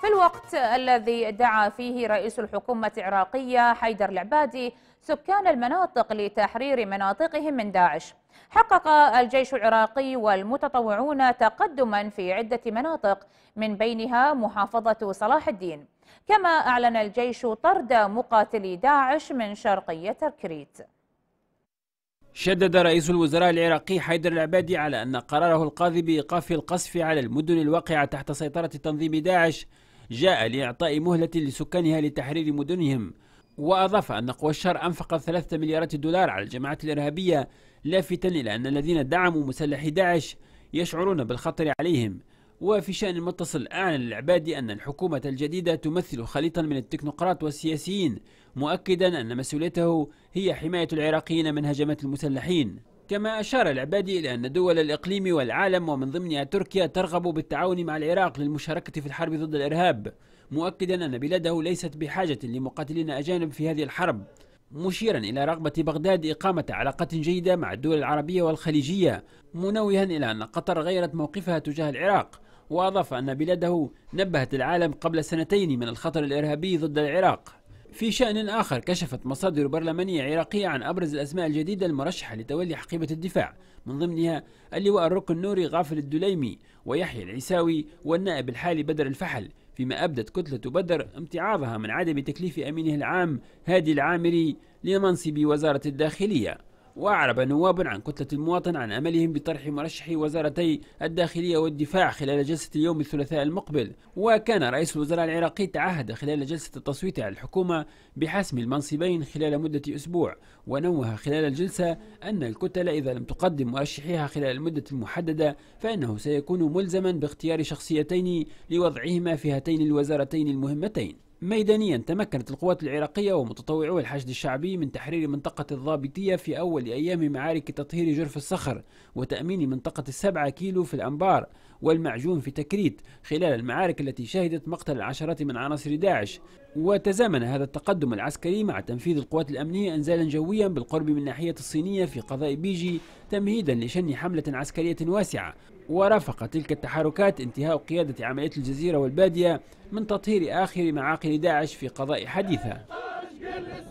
في الوقت الذي دعا فيه رئيس الحكومة العراقية حيدر العبادي سكان المناطق لتحرير مناطقهم من داعش حقق الجيش العراقي والمتطوعون تقدما في عدة مناطق من بينها محافظة صلاح الدين كما أعلن الجيش طرد مقاتلي داعش من شرقية تركريت شدد رئيس الوزراء العراقي حيدر العبادي على أن قراره القاضي بإيقاف القصف على المدن الواقعة تحت سيطرة تنظيم داعش جاء لإعطاء مهلة لسكانها لتحرير مدنهم وأضاف أن قوى الشر أنفقت ثلاثة مليارات دولار على الجماعات الإرهابية لافتا إلى أن الذين دعموا مسلحي داعش يشعرون بالخطر عليهم وفي شأن المتصل أعلن العبادي أن الحكومة الجديدة تمثل خليطا من التكنوقراط والسياسيين مؤكدا أن مسؤوليته هي حماية العراقيين من هجمات المسلحين كما أشار العبادي إلى أن دول الإقليم والعالم ومن ضمنها تركيا ترغب بالتعاون مع العراق للمشاركة في الحرب ضد الإرهاب مؤكدا أن بلاده ليست بحاجة لمقاتلين أجانب في هذه الحرب مشيرا إلى رغبة بغداد إقامة علاقات جيدة مع الدول العربية والخليجية منوها إلى أن قطر غيرت موقفها تجاه العراق وأضاف أن بلاده نبهت العالم قبل سنتين من الخطر الإرهابي ضد العراق في شأن آخر كشفت مصادر برلمانية عراقية عن أبرز الأسماء الجديدة المرشحة لتولي حقيبة الدفاع من ضمنها اللواء الركن النوري غافل الدليمي ويحيى العيساوي والنائب الحالي بدر الفحل فيما أبدت كتلة بدر امتعاضها من عدم تكليف أمينه العام هادي العامري لمنصب وزارة الداخلية وأعرب نواب عن كتلة المواطن عن أملهم بطرح مرشح وزارتي الداخلية والدفاع خلال جلسة اليوم الثلاثاء المقبل وكان رئيس الوزراء العراقي تعهد خلال جلسة التصويت على الحكومة بحسم المنصبين خلال مدة أسبوع ونوه خلال الجلسة أن الكتلة إذا لم تقدم مرشحيها خلال المدة المحددة فإنه سيكون ملزما باختيار شخصيتين لوضعهما في هاتين الوزارتين المهمتين ميدانيا تمكنت القوات العراقية ومتطوعو الحشد الشعبي من تحرير منطقة الضابطية في أول أيام معارك تطهير جرف الصخر وتأمين منطقة السبعة كيلو في الأنبار والمعجون في تكريت خلال المعارك التي شهدت مقتل العشرات من عناصر داعش وتزامن هذا التقدم العسكري مع تنفيذ القوات الأمنية إنزالا جويا بالقرب من الناحية الصينية في قضاء بيجي تمهيدا لشن حملة عسكرية واسعة ورافق تلك التحركات انتهاء قيادة عملية الجزيرة والبادية من تطهير آخر معاقل داعش في قضاء حديثة